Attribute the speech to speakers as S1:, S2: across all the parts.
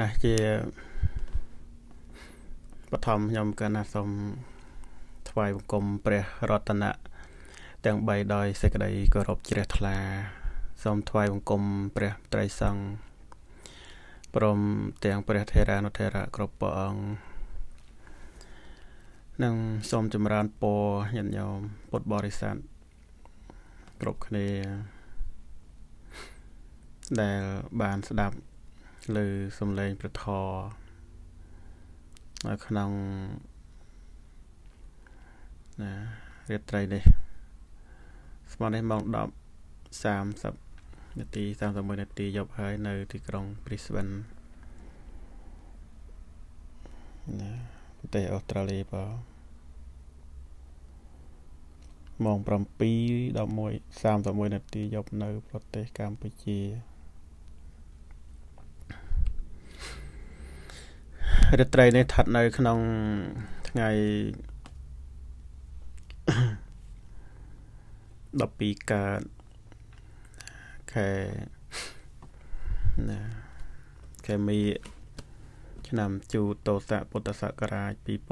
S1: នេះជាបឋមខ្ញុំកណាសូមថ្វាយបង្គំព្រះរតនៈទាំង3ដោយសេចក្តីគោរពជ្រះថ្លាសូមថ្វាយបង្គំព្រះត្រីសង្ឃព្រមទាំងព្រះថេរានុថេរៈគ្រប់ព្រះអង្គនិងសូមចម្រើនពរញាតិញោមពុទ្ធបរិស័ទគ្រប់គ្នា ដែលបានស្ដាប់លើសំឡេងប្រធរនៅក្នុងណារាត្រីនេះស្មើនេះម៉ោង10:30នាទី31នាទីយប់ហើយនៅ ទីក្រុង Brisbane ណាប្រទេសអូស្ត្រាលីបើម៉ោង7:11:31នាទីយប់នៅ ប្រទេសកម្ពុជារាត្រីនេះស្ថិតនៅក្នុងថ្ងៃ12កើតខែណាខែមីឆ្នាំជូតោស័កពុទ្ធសករាជ2564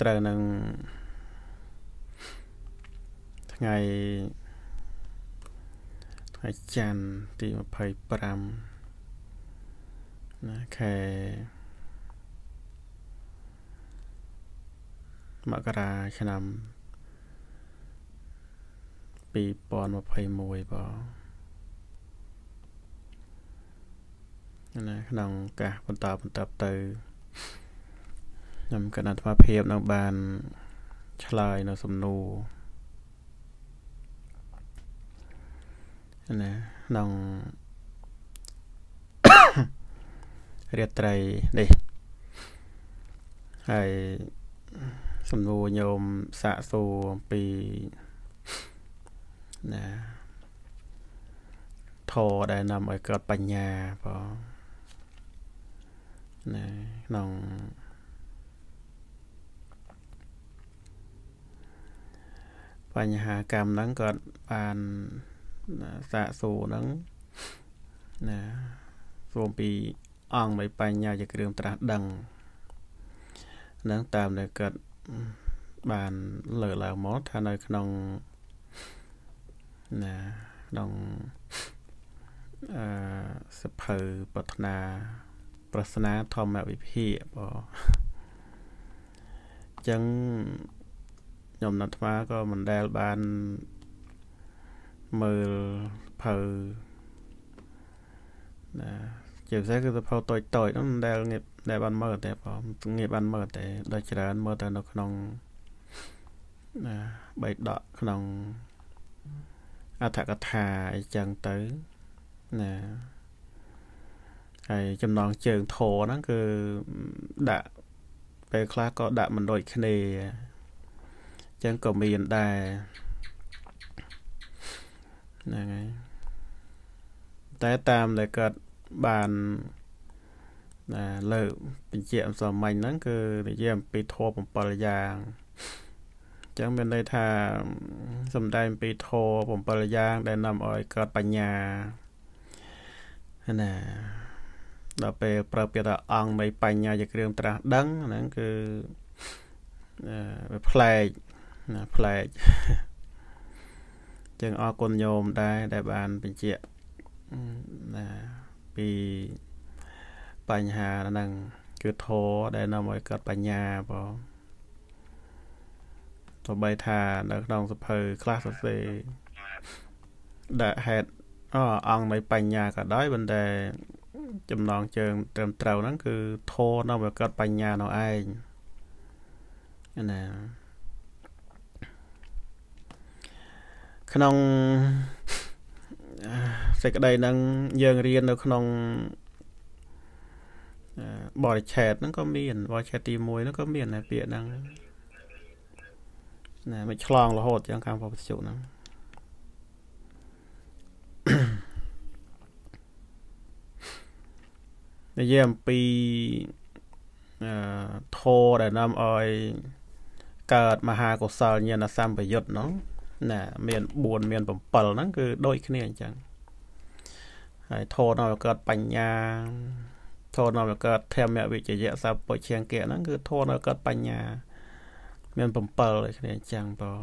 S1: ត្រូវនឹងថ្ងៃថ្ងៃច័ន្ទទី25ណាខែមករាឆ្នាំ2021បងណាក្នុងកាសបន្តបន្តទៅខ្ញុំកណ្ដាអាត្មាភាពនឹងបាន ឆ្លើយនៅសំណួរណាក្នុងរាត្រីនេះហើយសំណួរញោមសាកសួរអំពីណាធរដែលនាំឲ្យកើតបញ្ញាបងណាក្នុងបញ្ហាកម្មហ្នឹងគាត់បានណាសាកសួរហ្នឹងណាសួរពីអង្គបីបញ្ញាជាគ្រឿងត្រាស់ដឹងនឹងតាមដែលគាត់បានលើឡើងមកថានៅ ក្នុងណាក្នុងអឺសភៅប្រាថ្នាប្រស្នាធម្មវិភាកបងអញ្ចឹងខ្ញុំណាត់ថ្មក៏មិនដែលបានមើលផៅណាជាពិសេសគឺទៅផៅតូចតូចហ្នឹងដែលងាបដែលបានមើលតែបងងាបបានមើលតែដល់ច្រើនមើលតែនៅក្នុងណាបៃដកក្នុងអធកថាអីចឹងទៅណាហើយចំណងជើងធរហ្នឹងគឺដាក់ពេលខ្លះក៏ដាក់មិនដូចគ្នាអញ្ចឹងក៏មានដែរហ្នឹងហើយតែតាមដែលគាត់បានណាលើកបញ្ជាអំសមញ្ញហ្នឹងគឺនិយាយអំពីធម៌7យ៉ាងអញ្ចឹងមានន័យថាសំដែងអំពីធម៌7យ៉ាងដែលនាំឲ្យកើតបញ្ញាណាដល់ពេលប្រើពាក្យថាអង្គនៃបញ្ញាជាគ្រឿងត្រាស់ដឹងហ្នឹងគឺវាផ្លែកណាផ្លែកយើងអរគុណញោមដែរដែលបានបញ្ជាក់ណាពីបញ្ហាហ្នឹងគឺធរដែលនាំឲ្យកើតបញ្ញាបងទោះបីថានៅក្នុងសភៅខ្លះសរសេរដាក់ហេតុអអង្គនៃបញ្ញាក៏ដោយប៉ុន្តែចំណងជើងត្រឹមត្រូវហ្នឹងគឺធរនាំឲ្យកើតបញ្ញានៅឯងណាក្នុងសេចក្តីនឹងយើងរៀននៅ ក្នុងបរិឆេតហ្នឹងក៏មានបរិឆេតទី1ហ្នឹងក៏មានតែពាក្យហ្នឹងណាមិនឆ្លងរហូតចឹងខាងពុទ្ធជុហ្នឹងនិយាយអំពីអឺធរដែលនាំឲ្យកើតមហាកុសលញាណសម្បយុទ្ធហ្នឹងណាមាន4មាន7ហ្នឹងគឺដូចគ្នាអញ្ចឹងហើយធនឲ្យកើតបញ្ញាធនឲ្យកើតធម្មវិជ្ជៈសពជាងគៈហ្នឹងគឺធនឲ្យកើតបញ្ញា មាន7ដូចគ្នាអញ្ចឹងបង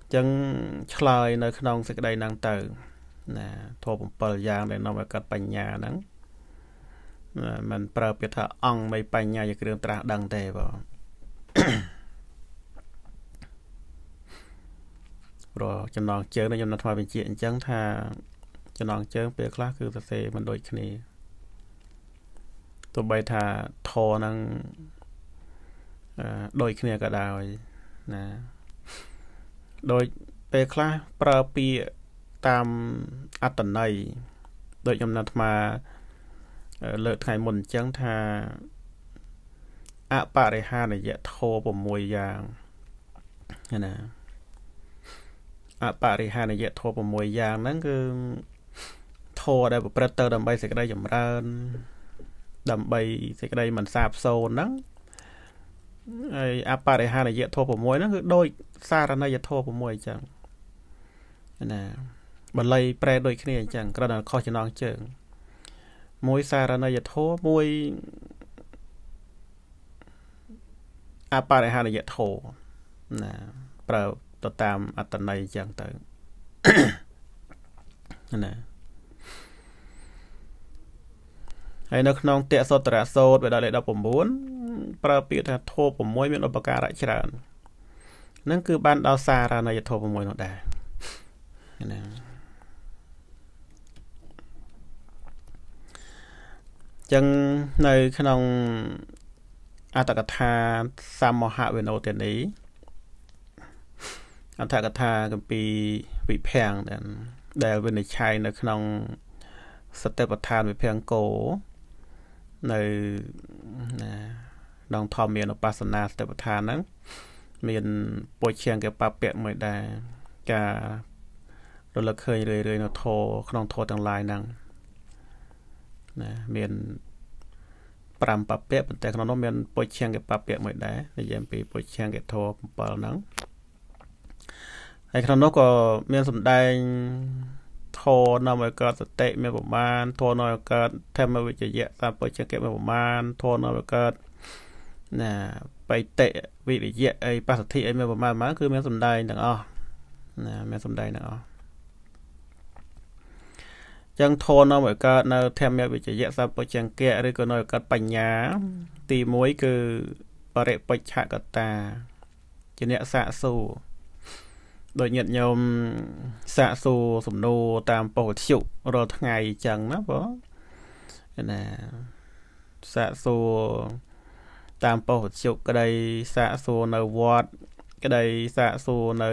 S1: អញ្ចឹងឆ្លើយនៅក្នុងសេចក្តីហ្នឹងទៅណាធម៌7យ៉ាងដែលនាំឲ្យកើតបញ្ញាហ្នឹងมันប្រើពាក្យថាអង្គនៃបញ្ញាជាគ្រឿងត្រាស់ដឹងទេបងព្រោះចំណងជើងនេះខ្ញុំនៅថ្មបញ្ជាអញ្ចឹងថាចំណងជើងពេលខ្លះគឺសរសេរមិនដូចគ្នាទោះបីថាធនឹងដូចគ្នាក៏ដោយណាដូចពេលខ្លះប្រើពាក្យតាមអត្តន័យដូចខ្ញុំណាត់ថ្មលើកថ្ងៃមុនអញ្ចឹងថាអបរិហានយៈធ6យ៉ាងណាអបរិហានយៈធម៌6យ៉ាងហ្នឹងគឺធម៌ដែល ប្រព្រឹត្តទៅដើម្បីសេចក្តី ចម្រើន ដើម្បីសេចក្តីមិនសាបសូន្យហ្នឹងហើយអបរិហានយៈធម៌6ហ្នឹងគឺដូចសារណីយធម៌6អញ្ចឹងណាបល័យប្រែដូចគ្នាអញ្ចឹងគ្រាន់តែខុសចំណងជើង មួយសារណីយធម៌មួយអបរិហានយធម៌ណាប្រើទៅតាមអត្តន័យចឹងទៅណាហើយនៅក្នុងតេសតរៈសោតវេដលេខ19ប្រើពាក្យថាធោ6មានឧបការៈច្រើននឹងគឺ បានដល់សារណីយធោ6នោះដែរណាចឹងនៅក្នុងអត្តកថាសមមហវិនោទនីអត្ថកថាគម្ពីរវិភាំងដែលវិនិច្ឆ័យនៅក្នុងសតិប្បដ្ឋានវិភាំងគោនៅណាក្នុងធម្មមានឧបស្សនាសតិប្បដ្ឋានហ្នឹងមានពុជាងកបពៈមួយដែរការរលឹកឃើញរឿយរឿយនៅធរក្នុងធរទាំងឡាយហ្នឹងណាមាន5បពៈប៉ុន្តែក្នុងនោះមានពុជាងកបពៈមួយដែរនិយាយអំពីពុជាងកធរ7ហ្នឹងហើយក្នុងនោះក៏មានសម្ដែងធរនាំឲ្យកើតសតិមានប្រមាណធរនាំឲ្យកើតធម្មវិជ្ជៈសម្បជៈមានប្រមាណធរនាំឲ្យកើតណាបៃតិវិរិយៈអីបស្សទ្ធិអីមានប្រមាណប្រមាណគឺមានសម្ដែងទាំងអស់ណាមានសម្ដែងទាំងអស់ចឹងធននាំឲ្យកើតនៅធម្មវិជ្ជៈសពចង្កៈឬក៏នៅកើតបញ្ញា ទី1គឺបរិបច្ឆកតាជាអ្នកសាកសួរដោយញាតិញោមសាកសួរសំណួរតាមប៉ុស្តិ៍វិទ្យុរាល់ថ្ងៃអញ្ចឹងណាបងណាសាកសួរតាមប៉ុស្តិ៍វិទ្យុក្តីសាកសួរនៅវត្តក្តីសាកសួរនៅ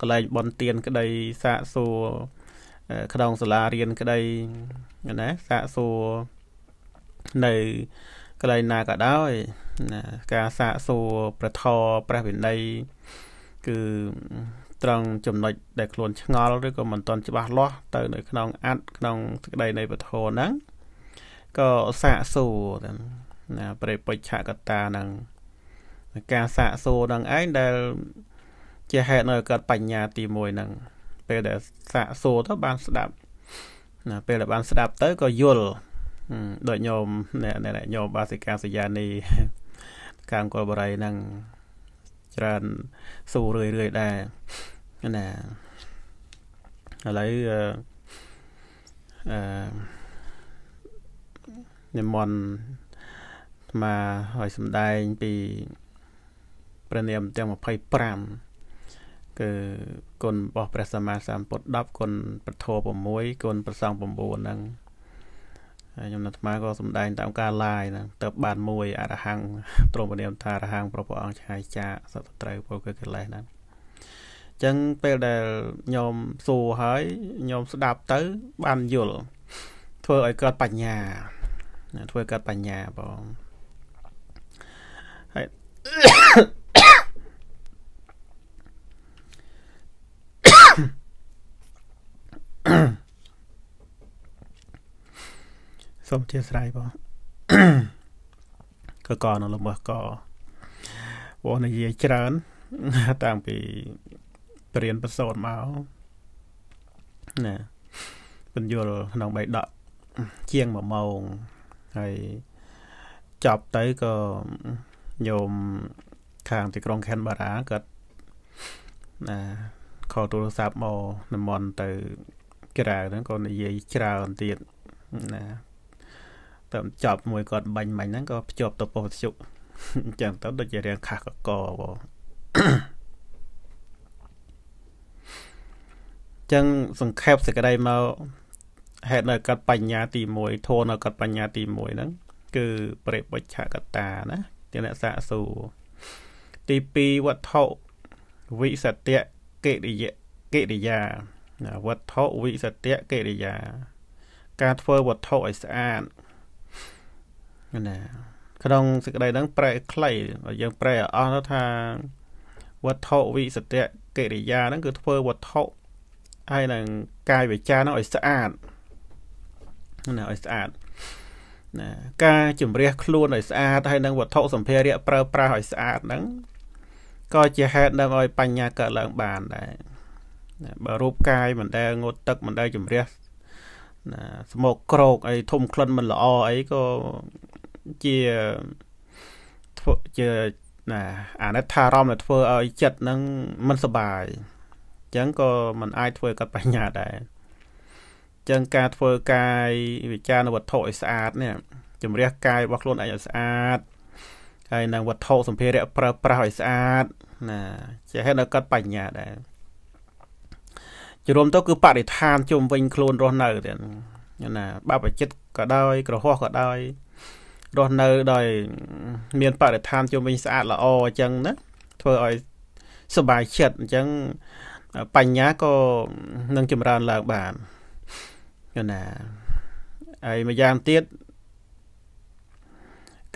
S1: កន្លែងបនទៀនក្តីសាកសួរក្នុងសាលារៀនក្តីណាសាកសួរនៅកន្លែងណាក៏ដោយណាការសាកសួរព្រះធរព្រះវិន័យគឺត្រង់ចំណុចដែលខ្លួនឆ្ងល់ឬក៏មិនទាន់ច្បាស់លាស់ទៅនៅក្នុងអត្តក្នុងសក្តីនៃពធហ្នឹងក៏សាកសួរទាំងណាប្រិបុច្ឆកតានឹងការសាកសួរនឹងឯងដែល ជាហេតុនៅ កើតបញ្ញាទី1ហ្នឹងពេលដែល សាកសួរទៅបានស្ដាប់ណា ពេលដែលបានស្ដាប់ទៅក៏យល់ដូចញោមអ្នកអ្នកញោមបាសិកាសយានី កាមកុលបរិយហ្នឹងច្រើនសួររឿយរឿយដែរណាឥឡូវអឺនិមន្តមកឲ្យសំដែងពីព្រះនាមទាំង25គឺគុណរបស់ព្រះសម្មាសម្ពុទ្ធ10គុណប្រធម6គុណប្រសង9ហ្នឹងហើយខ្ញុំនៅអាត្មាក៏សំដែងតាមការឡាយហ្នឹងទៅបានមួយអរហង្គទ្រង់ព្រះនាមថាអរហង្គព្រះអង្គឆាយចាសត្វត្រូវពលគឺកិលេសហ្នឹងចឹង ពេលដែលញោមសួរហើយញោមស្ដាប់ទៅ បានយល់ធ្វើឲ្យកើតបញ្ញាធ្វើកើតបញ្ញាបងហើយសូមអធិស្ឋានបងកកនៅលំបកបងនិយាយច្រើនតាំងពីបរៀនបសូតមកណាបញ្យល់ក្នុងបៃដកជាង1ម៉ោងហើយចប់ទៅក៏ញោមខាងទីក្រុងខេនបារ៉ាគាត់ណាខលទូរស័ព្ទមកនិមន្តទៅក្រៅហ្នឹងក៏និយាយច្រើនទៀតណាតែចប់មួយគាត់បាញ់មិញហ្នឹងក៏ភ្ជាប់ទៅប៉ុស្តិ៍វិទ្យុអញ្ចឹងទៅដូចជារឿងខះកកបងចឹងសង្ខេបសេចក្តីមកហេតុនៅកត់បញ្ញាទី1ធននៅកត់បញ្ញាទី1ហ្នឹងគឺប្រេបច្ឆកតាណាជាអ្នកសាកសួរទី2វត្ថុវិសត្យកិរិយាកិរិយាវត្ថុវិសត្យកិរិយា ការធ្វើវត្ថុឲ្យស្អាតណាក្នុងសេចក្តីហ្នឹង ប្រែខ្លីយើងប្រែអស់ទៅថាវត្ថុវិសត្យកិរិយាហ្នឹង គឺធ្វើវត្ថុហើយនឹងកាយវាចានឹងឲ្យស្អាតណាឲ្យស្អាតណា ការជំរះខ្លួនឲ្យស្អាតហើយនឹងវត្ថុសម្ភារៈប្រើប្រាស់ឲ្យស្អាតហ្នឹងក៏ជាហេតុដើម្បីឲ្យ បញ្ញាកើតឡើងបានដែរណាបើរូប កាយមិនដែលងូតទឹកមិនដែលជំរះណាស្មោកក្រោកអីធំក្លិនមិនល្អអីក៏ជាធ្វើជាណាអាណិតថារំដែលធ្វើឲ្យចិត្តហ្នឹងមិនសុបាយចឹងក៏มันអាចធ្វើកាត់បញ្ញាដែរចឹងការធ្វើ កាយវិចារណវត្ថុឲ្យស្អាតនេះជំរះកាយរបស់ខ្លួនឯងឲ្យស្អាតហើយនឹងវត្ថុសម្ភារៈប្រើប្រាស់ឲ្យស្អាតណាជាហេតុដល់កាត់បញ្ញាដែរជារួមទៅគឺបរិស្ថានជុំវិញខ្លួនរស់នៅទៀតណាបាបចិត្តក៏ដោយ ក្រហោះក៏ដោយរស់នៅដោយ មានបរិស្ថានជុំវិញស្អាតល្អអញ្ចឹងណាធ្វើឲ្យសុបាយចិត្តអញ្ចឹងបញ្ញាក៏នឹងចម្រើនឡើងបានយល់ណាហើយម្យ៉ាងទៀត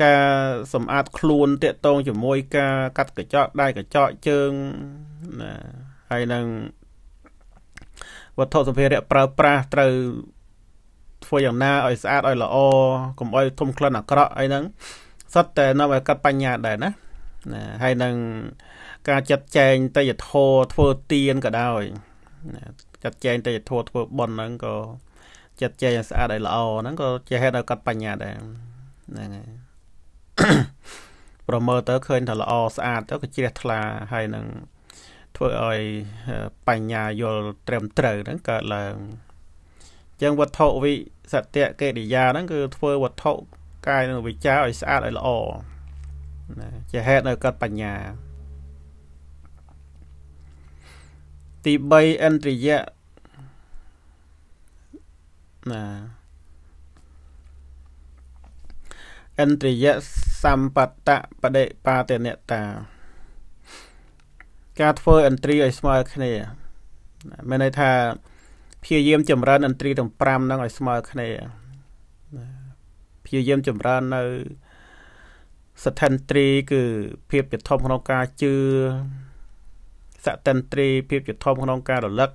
S1: ការសម្អាតខ្លួនតាក់ទងជាមួយ ការកាត់កញ្ចក់ដៃកញ្ចក់ជើងណាហើយនឹងវត្ថុសម្ភារៈប្រើប្រាស់ត្រូវធ្វើយ៉ាងណាឲ្យស្អាតឲ្យល្អកុំឲ្យធំក្លិនអាក្រក់អីហ្នឹងសុទ្ធតែនាំឲ្យកាត់បញ្ញា ដែរណាណាហើយនឹងការចាត់ចែងតយធរធ្វើទៀនក៏ដោយចាត់ចែងតយធរធ្វើប៉ុនហ្នឹងក៏ចាត់ចែងឲ្យស្អាតឲ្យល្អហ្នឹងក៏ជាហេតុឲ្យកាត់បញ្ញាដែរហ្នឹងហើយប្រមើទៅឃើញថាល្អស្អាតទៅក៏ជ្រះថ្លាហើយនឹងធ្វើឲ្យបញ្ញាយល់ត្រឹមត្រូវហ្នឹងកើតឡើងអញ្ចឹងវត្ថុវិសត្យកិរិយាហ្នឹង គឺធ្វើវត្ថុកាយនិងវិចារឲ្យស្អាតឲ្យល្អណាជាហេតុនៅកើតបញ្ញាទី3ឥន្ទ្រិយៈណាឥន្ទ្រិយៈសម្បត្តបដិបាទនតា ការធ្វើឥន្ទ្រីឲ្យស្មើគ្នាមានន័យថាព្យាយាម ចម្រើនឥន្ទ្រីទាំង5ហ្នឹងឲ្យស្មើគ្នាព្យាយាមចម្រើននៅសថិន្ទ្រី គឺ ភាពជាធំក្នុងការជឿសតិន្ទ្រីយភាពជាធំក្នុងការរលឹក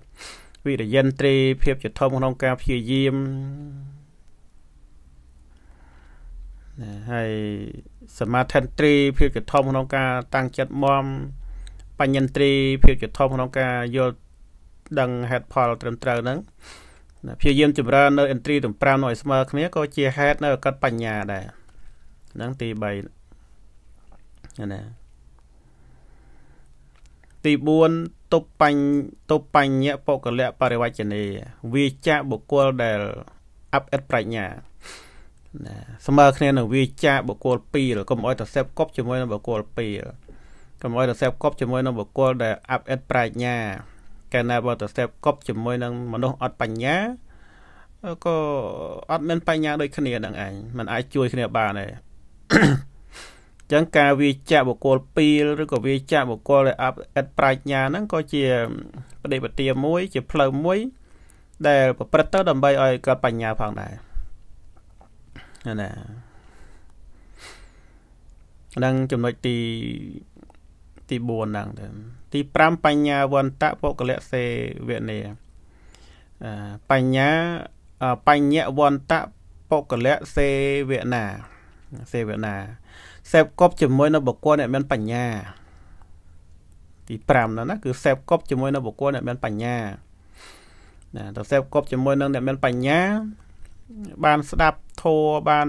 S1: វិរិយិន្ទ្រីយភាពជាធំក្នុងការព្យាយាមណាហើយសមាធិន្ទ្រីយភាពជាធំក្នុងការតាំងចិត្តមមបញ្ញន្ទ្រីយភាពជាធំក្នុងការយល់ដឹងហេតុផលត្រឹមត្រូវហ្នឹងព្យាយាមចម្រើននៅឥន្ទ្រីទាំង5នោះឲ្យស្មើ គ្នាក៏ជាហេតុនៅអកតបញ្ញាដែរហ្នឹងទី3ណាទី4ទុបញ្ញទុបញ្ញបុគ្គលៈបរិវចនេវាចាបុគ្គលដែលអាប់អិតប្រាជ្ញាណាស្មើគ្នានឹងវាចាបុគ្គលពីលកុំអោយទៅសេពគប់ជាមួយនឹងបុគ្គលពីលកុំអោយទៅសេពគប់ជាមួយនឹងបុគ្គលដែលអាប់អិតប្រាជ្ញាកាលណាបើទៅសេពគប់ជាមួយនឹងមនុស្សអត់បញ្ញាក៏អត់មានបញ្ញាដូចគ្នានឹងឯងมันអាចជួយគ្នាបានទេចឹងការវាចាក់បុគ្គលពីរឬក៏វាចាក់បុគ្គលដែលឥតប្រាជ្ញាហ្នឹងក៏ជាបដិបទាមួយជាផ្លូវមួយ ដែលប្រព្រឹត្តទៅដើម្បីឲ្យកើតបញ្ញាផងដែរណាហ្នឹងចំណុចទីទី4ហ្នឹងទៅទី5បញ្ញាវន្តៈពុគ្គលសេវនេបញ្ញាបញ្ញវន្តៈពុគ្គលសេវនាសេវនាសេពគប់ជាមួយនៅបុគ្គលអ្នកមានបញ្ញាទី5នោះណាគឺសេពគប់ជាមួយនៅបុគ្គលអ្នកមានបញ្ញាណាទៅសេពគប់ជាមួយនឹងអ្នកមានបញ្ញាបានស្ដាប់ធម៌បាន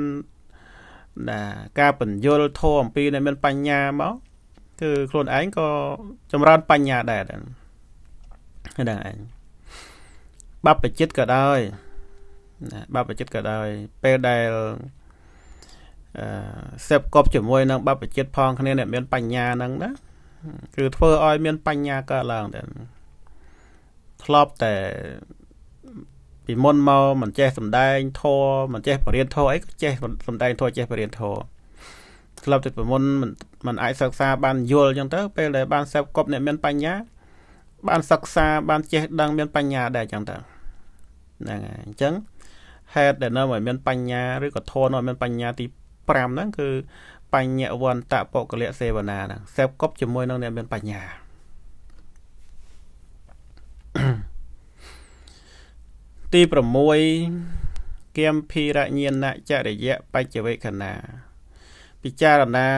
S1: ណាការបញ្យលធម៌អំពីអ្នកមានបញ្ញាមកគឺខ្លួនឯងក៏ចម្រើនបញ្ញាដែរហ្នឹងឯងបបចិត្តក៏ដោយណាបបចិត្តក៏ដោយពេលដែលសេពគប់ជាមួយនឹងបព្វជិតផងគ្នាអ្នកមានបញ្ញាហ្នឹងណាគឺធ្វើឲ្យ មានបញ្ញាកើតឡើងតែធ្លាប់តែពីមុនមកមិនចេះសំដែងធေါ်មិនចេះបរិញ្ញាធေါ်អីក៏ចេះសំដែងធေါ်ចេះបរិញ្ញាធေါ်ធ្លាប់តែពីមុនមិនមិនអាចសិក្សាបានយល់អញ្ចឹងទៅពេលដែលបានសេពគប់អ្នកមានបញ្ញាបានសិក្សាបានចេះដឹងមាន បញ្ញាដែរអញ្ចឹងទៅហ្នឹងហើយអញ្ចឹងហេតុដែលនៅឲ្យមានបញ្ញាឬក៏ធေါ်នៅឲ្យមានបញ្ញាទី5ហ្នឹងគឺបញ្ញវន្តបុគ្គលសេវនាហ្នឹងសេពគប់ជាមួយនឹងអ្នកមានបញ្ញាទី6គៀមភីរញ្ញាណចរិយៈបច្ចវេខណាពិចារណា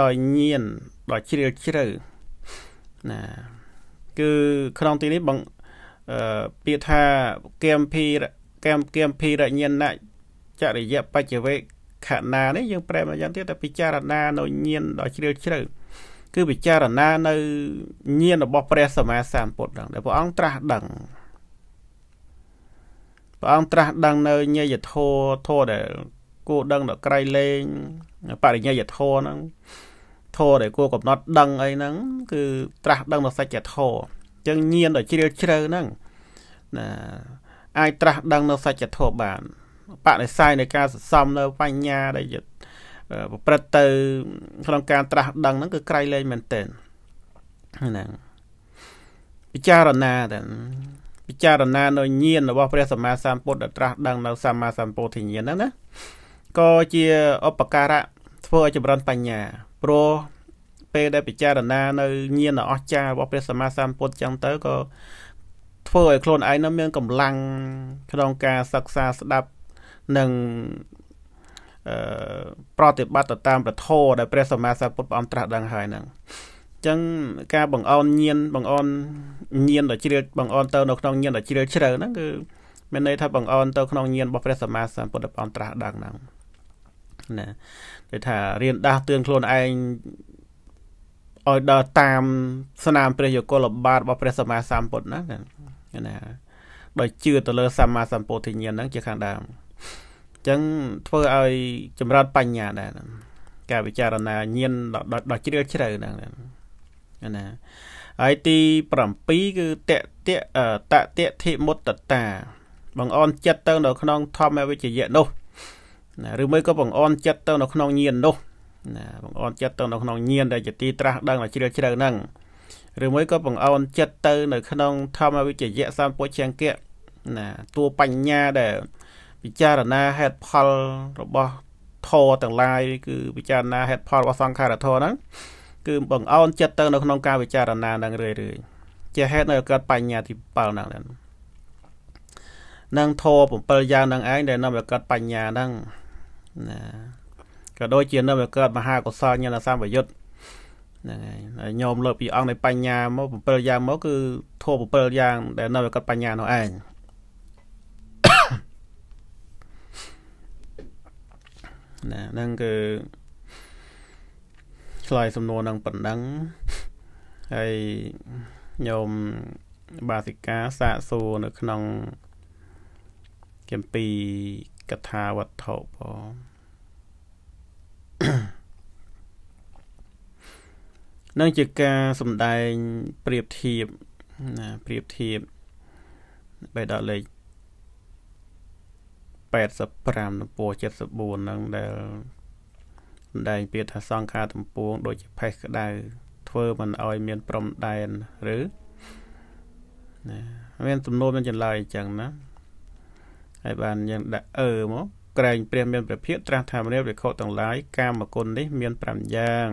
S1: ដោយញៀនដោយជ្រាលជ្រៅណា គឺក្នុងទីនេះបងអឺពាក្យថាគៀមភីគៀមគៀមភីរញ្ញាណចរិយៈបច្ចវេខណានេះយើងប្រែមកយ៉ាងទៀតតែពិចារណានៅញៀនដ៏ជ្រាលជ្រៅគឺពិចារណានៅញៀនរបស់ព្រះសម្មាសម្ពុទ្ធដែលព្រះអង្គត្រាស់ដឹងព្រះអង្គត្រាស់ដឹងនៅញយធោធោដែល គួរដឹងដល់ក្រៃលែងបរិញ្ញយធោហ្នឹងធោដែលគួរកំណត់ ដឹងអីហ្នឹងគឺត្រាស់ដឹងដល់សច្ចធោអញ្ចឹងញៀនដល់ជ្រាលជ្រៅហ្នឹងណាអាចត្រាស់ដឹងនៅសច្ចធម៌បានបដិសេធនៃការសន្សំនៅបញ្ញាដែលប្រព្រឹត្តទៅក្នុងការ ត្រាស់ដឹងហ្នឹងគឺក្រៃលែងមែនទែនហ្នឹងពិចារណាតែពិចារណានៅញាណរបស់ព្រះសម្មាសម្ពុទ្ធដែលត្រាស់ដឹងនៅសម្មាសម្ពោធិញ្ញាណហ្នឹងណាក៏ជាឧបការៈធ្វើឲ្យចម្រើនបញ្ញាព្រោះពេលដែល ពិចារណា នៅញាណអស្ចារ្យរបស់ព្រះសម្មាសម្ពុទ្ធចឹងទៅក៏ធ្វើឲ្យខ្លួនឯងនៅមានកម្លាំងក្នុងការសិក្សាស្ដាប់និងប្រតិបត្តិទៅតាម ប្រធោដែលព្រះសម្មាសម្ពុទ្ធព្រះអង្គត្រាស់ដឹងហើយហ្នឹងអញ្ចឹងការបង្អន់ញៀនបង្អន់ញៀនដ៏ជ្រាលបង្អន់ទៅនៅក្នុងញៀនដ៏ជ្រាលជ្រៅហ្នឹងគឺមានន័យថាបង្អន់ទៅក្នុងញៀនរបស់ព្រះសម្មាសម្ពុទ្ធព្រះអង្គត្រាស់ដឹងហ្នឹងណាដូចថារៀនដាស់តឿនខ្លួនឯងឲ្យដើរតាមស្នាមព្រះយកលបាទរបស់ព្រះសម្មាសម្ពុទ្ធហ្នឹងណាដោយជឿទៅលើសម្មាសម្ពោធិញ្ញាណហ្នឹងជាខាងដើមចឹងធ្វើឲ្យចម្រើនបញ្ញាដែរការពិចារណាញាណដល់ជ្រាលជ្រៅហ្នឹងណាហើយទី7គឺតតតតតិមុតតា បងអនចិត្តទៅនៅក្នុងធម្មវិជ្ជៈនោះណាឬមួយក៏បងអនចិត្តទៅនៅក្នុងញាណនោះណាបងអនចិត្តទៅនៅក្នុងញាណដែលជាទីត្រាស់ដឹងដល់ជ្រាលជ្រៅហ្នឹងឬមួយក៏បងអនចិត្តទៅនៅក្នុងធម្មវិជ្ជៈសម្ពុជង្គៈណាតួបញ្ញាដែលពិចារណាហេតុផលរបស់ធរទាំងឡាយគឺពិចារណាហេតុផលរបស់សង្ខារធរហ្នឹងគឺបង្អោនចិត្តទៅនៅក្នុងការពិចារណាហ្នឹងរឿយរឿយជាហេតុនៅកើតបញ្ញាទី7ហ្នឹងដែរនឹងធរ7យ៉ាងហ្នឹងឯងដែលនាំឲ្យកើតបញ្ញាហ្នឹងណាក៏ដូចជានាំឲ្យកើតមហាកុសលញ្ញាណសម្បយុទ្ធហ្នឹងហើយហើយញោមលើកពីអង្គនៃបញ្ញាមក7យ៉ាងមកគឺធម៌7យ៉ាងដែលនៅកត់បញ្ញានោះឯងណាហ្នឹងគឺឆ្លើយសំណួរនឹងប៉ុណ្ណឹងហើយញោមបាសិកាសាកសួរនៅ ក្នុងគម្ពីរកថាវត្ថុផងនឹងជាការសំដែងប្រៀបធៀបណាប្រៀបធៀបបែបដល់លេខ85ទំព័រ74ហ្នឹងដែលសម្ដែងពាក្យថាសង្ខារទំពួងដូចជាផេះក្តៅធ្វើមិនឲ្យមានព្រំដែនឬណាមានទំនួលមានចន្លោយអញ្ចឹងណាហើយបានយើងដាក់អឺមកក្រែងព្រះមានព្រះភិក្ខត្រាស់ថាមនាវិខុទាំងឡាយកាមគុណនេះមាន5យ៉ាង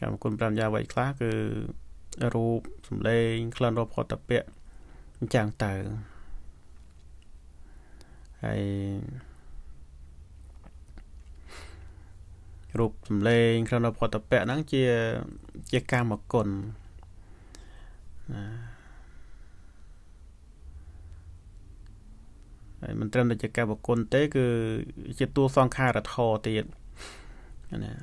S1: កាមគុណ5យ៉ាងអ្វីខ្លះគឺរូបសម្លេងក្លិនរសផុតតពៈអញ្ចឹងទៅហើយរូបចម្លែងក្នុងនៅផតពៈហ្នឹងជា ជាកម្មគុណណាហើយមិនត្រឹមតែជាកម្មគុណទេ គឺ ជាតួសង្ខារធរទៀតណា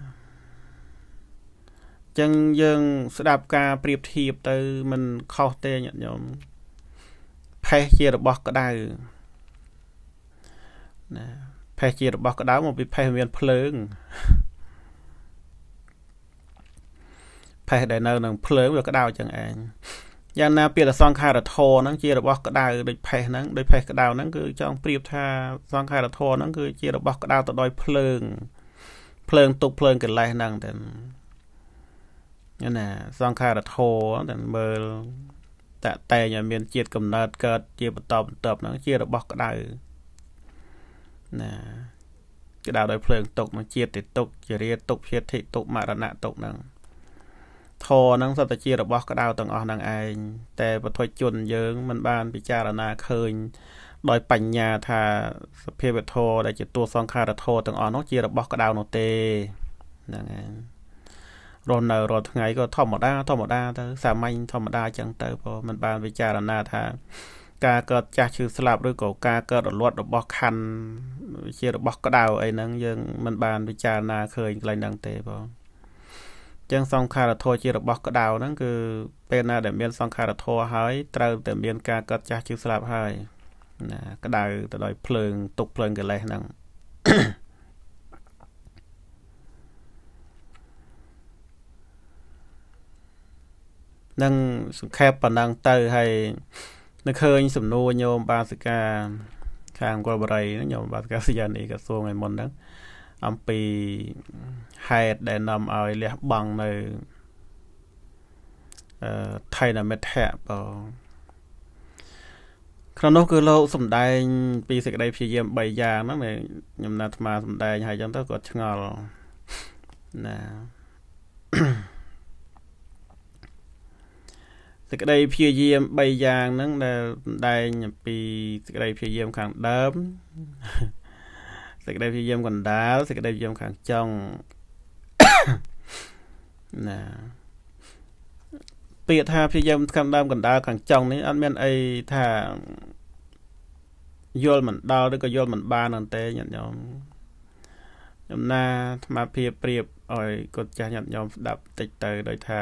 S1: ចឹងយើង ស្ដាប់ការប្រៀបធៀបទៅមិនខុសទេញាតិញោមផេះជារបស់ក្តៅណាផេះជារបស់ក្តៅមកពីផេះមានភ្លើងផេះដែលនៅនឹងភ្លើងវាក្តៅចឹងឯងយ៉ាងណាពាក្យអសង្ខារធរហ្នឹងជារបស់ក្តៅដូចផេះហ្នឹងដូចផេះក្តៅហ្នឹងគឺចង់ប្រៀបថាសង្ខារធរហ្នឹងគឺជារបស់ក្តៅទៅដោយភ្លើងភ្លើងទុកភ្លើងកិលេសហ្នឹងតែណា សង្ខារធរតែមើលតតែងឲ្យមានជាតិកំណើតកើតជាបន្តបន្ទាប់ហ្នឹងជារបស់ក្តៅណាក្តៅដោយភ្លើងទុកមកជាតិទុកជារាទុកភេតិទុកមរណៈទុកហ្នឹងធរហ្នឹងសតជារបស់ក្តៅទាំងអស់ហ្នឹងឯងតែពធជនយើងមិន បានពិចារណាឃើញ ដោយបញ្ញាថាសភាវធរដែលជាតួសង្ខារធរទាំងអស់នោះជារបស់ក្តៅនោះទេហ្នឹងឯងរស់នៅរាល់ថ្ងៃក៏ធម្មតា ធម្មតា ទៅសាមញ្ញធម្មតាចឹងទៅព្រោះមិនបានពិចារណាថាការកើតចាស់ឈឺស្លាប់ឬក៏ការកើតរលាត់របស់ខណ្ឌជារបស់ក្តៅអីហ្នឹងយើងមិនបានពិចារណាឃើញកន្លែងហ្នឹងទេបងចឹងសង្ខារធម៌ជារបស់ក្តៅហ្នឹងគឺពេលណាដែលមាន សង្ខារធម៌ហើយត្រូវតែមានការកើតចាស់ឈឺស្លាប់ហើយ ណា ក្តៅទៅដោយភ្លើងទុកភ្លើងកិលេសហ្នឹងនឹងសង្ខេបប៉ុណ្ណឹងទៅហើយនៅឃើញ សំណួរញោមបាសិកា ខាងគាត់បរិយញោមបាសិកាសយ៉ានីក្រសួងឯមុនហ្នឹងអំពីហេតុដែលនាំឲ្យលះបង់នៅអឺថៃណមិទ្ធៈបងក្នុងនោះគឺលោកសំដែងពីសេចក្តីព្យាយាម3យ៉ាងហ្នឹងខ្ញុំណាត់អាត្មាសំដែងហើយចឹងទៅគាត់ឆ្ងល់ណាសេចក្តីព្យាយាម3យ៉ាងហ្នឹងដែលបណ្ដែងអំពីសេចក្តីព្យាយាមខាងដើមសេចក្តីព្យាយាមកណ្ដាលសេចក្តីព្យាយាមខាងចុងណាពាក្យថាព្យាយាមខាងដើម កណ្ដាលខាងចុង នេះអត់មានអីថាយល់មិនដល់ឬក៏យល់មិនបានហ្នឹងទេញាតិញោមខ្ញុំណាអាត្មាភាពប្រៀបឲ្យគាត់ចាស់ញាតិញោមស្ដាប់តិចទៅដោយថា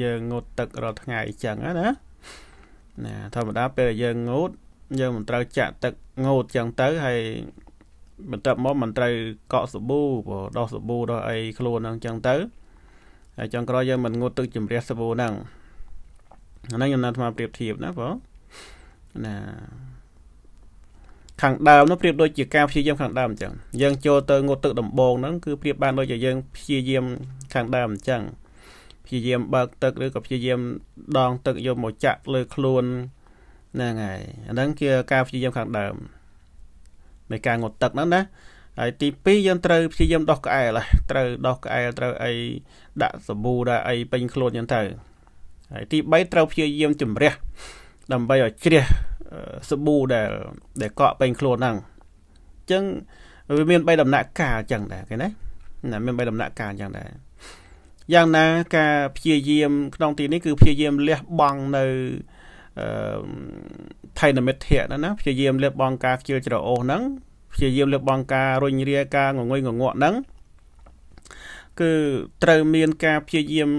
S1: យើងងូតទឹករាល់ថ្ងៃអញ្ចឹងណាណា ធម្មតាពេលយើងងូត យើងមិនត្រូវចាក់ទឹកងូតអញ្ចឹងទៅហើយបន្ទាប់មកមិនត្រូវកក់សាប៊ូដោះសាប៊ូដោះអីខ្លួនហ្នឹងអញ្ចឹងទៅហើយចុងក្រោយយើងមិនងូតទឹកជំរះសាប៊ូហ្នឹងអាហ្នឹងខ្ញុំនៅអាត្មាប្រៀបធៀបណាបងណាខាងដើមនោះប្រៀបដូចជាការព្យាយាមខាងដើមអញ្ចឹងយើងចូលទៅងូតទឹកដំបងហ្នឹងគឺប្រៀបបានដូចជាយើងព្យាយាមខាងដើមអញ្ចឹងយាយាមបើកទឹកឬក៏ព្យាយាមដងទឹកយកមកចាក់លើខ្លួនហ្នឹងហើយអាហ្នឹងជាការព្យាយាមខាងដើមនៃការងត់ទឹកហ្នឹងណាហើយទី2យើងត្រូវព្យាយាមដោះក្អែលត្រូវដោះក្អែលត្រូវអីដាក់សាប៊ូដាក់អីពេញខ្លួនចឹងទៅហើយទី3ត្រូវព្យាយាមជំរះដើម្បីឲ្យជ្រះសាប៊ូដែលដែលកក់ពេញខ្លួនហ្នឹងអញ្ចឹងវាមាន3ដំណាក់កាលអញ្ចឹងដែរគេណាណាមាន3ដំណាក់កាលអញ្ចឹងដែរយ៉ាងណាការព្យាយាម ក្នុងទីនេះគឺព្យាយាមលះបង់នៅអឺថៃណមិទ្ធៈហ្នឹងណាព្យាយាមលះបង់ការខ្ជិលច្រអូសហ្នឹងព្យាយាមលះបង់ការរុញរាការងងុយងងក់ហ្នឹងគឺត្រូវមានការព្យាយាម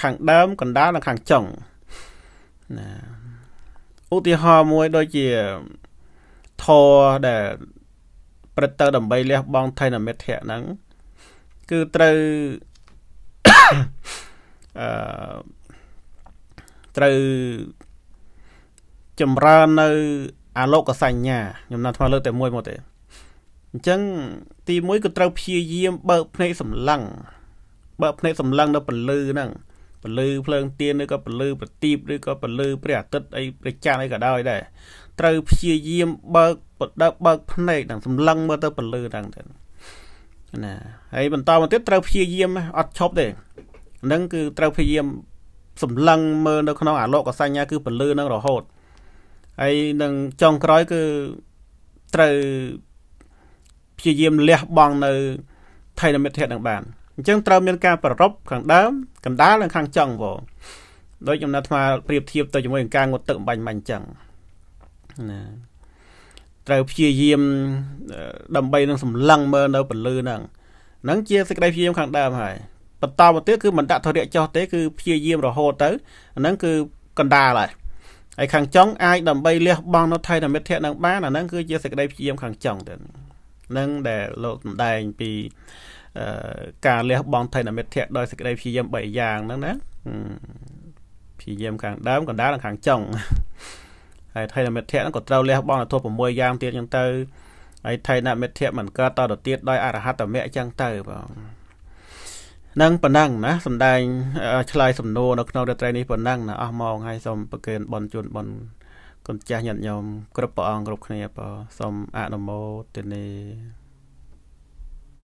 S1: ខាងដើម កណ្ដាលនិងខាងចុងណាឧទាហរណ៍មួយដូចជាធរដែលព្រឹត្តទៅដើម្បីលះបង់ថៃណមិទ្ធៈហ្នឹងគឺត្រូវអឺត្រូវចម្រើននៅអាលោកសញ្ញាខ្ញុំណាស់ថ្មលើកតែមួយមកទេអញ្ចឹង ទី1គឺត្រូវព្យាយាម បើកភ្នែកសម្លឹងបើកភ្នែកសម្លឹងនៅពលឺហ្នឹងពលឺភ្លើងទៀនឬក៏ពលឺប្រទីបឬក៏ពលឺព្រះអាទិត្យអីព្រះច័ន្ទអីក៏ដោយដែរត្រូវព្យាយាមបើកបើកភ្នែកហ្នឹងសម្លឹងមើលទៅពលឺហ្នឹងទៅណាហើយបន្តមកទៀតត្រូវព្យាយាមអត់ឈប់ទេហ្នឹងគឺត្រូវព្យាយាមសម្លឹងមើលនៅក្នុងអាលោកសញ្ញាគឺពលឺនឹងរហូតហើយនឹងចុងក្រោយគឺត្រូវព្យាយាមលះបង់នៅថៃនមិទ្ធិនឹងបានអញ្ចឹងត្រូវមានការប្ររពខាងដើមកណ្ដាលនិងខាងចុងបងដោយចំណាត់ថ្មប្រៀបធៀបទៅជាមួយនឹងការងត់ទឹកបាញ់បាញ់អញ្ចឹងណាត្រូវព្យាយាមដើម្បីនឹងសម្លឹងមើលនៅពលឺហ្នឹងហ្នឹងជាសេចក្តីព្យាយាមខាងដើមហើយបន្តមកទៀតគឺមិនដាក់ធរៈចោះទេគឺព្យាយាមរហូតទៅហ្នឹងគឺកណ្ដាលហើយហើយខាងចុង អាចដើម្បីលះបង់នៅថៃតមិទ្ធៈនឹងបានអាហ្នឹងគឺជាសេចក្តីព្យាយាមខាងចុងទៅនឹងដែលលោកសម្ដែងពីការលះបង់ថៃតមិទ្ធៈដោយសេចក្តីព្យាយាម3យ៉ាងហ្នឹងណាព្យាយាមខាងដើមកណ្ដាលនិងខាងចុងហើយថៃណមិទ្ធៈហ្នឹងក៏ត្រូវលះបង់ធម៌6យ៉ាងទៀតអញ្ចឹងទៅហើយថៃណមិទ្ធៈមិនកើតតទៅទៀតដោយអរហត្តមគ្គអញ្ចឹងទៅបងនឹងប៉ុណ្ណឹងណាសំដែងឆ្លើយសំណួរនៅក្នុងរាត្រីនេះប៉ុណ្ណឹងណាអស់ម៉ោងហើយសូមប្រគេនបនជូនបនគុណចាស់ញាតិញោមគ្រប់ព្រះអង្គគ្រប់គ្នាបងសូមអនុមោទនា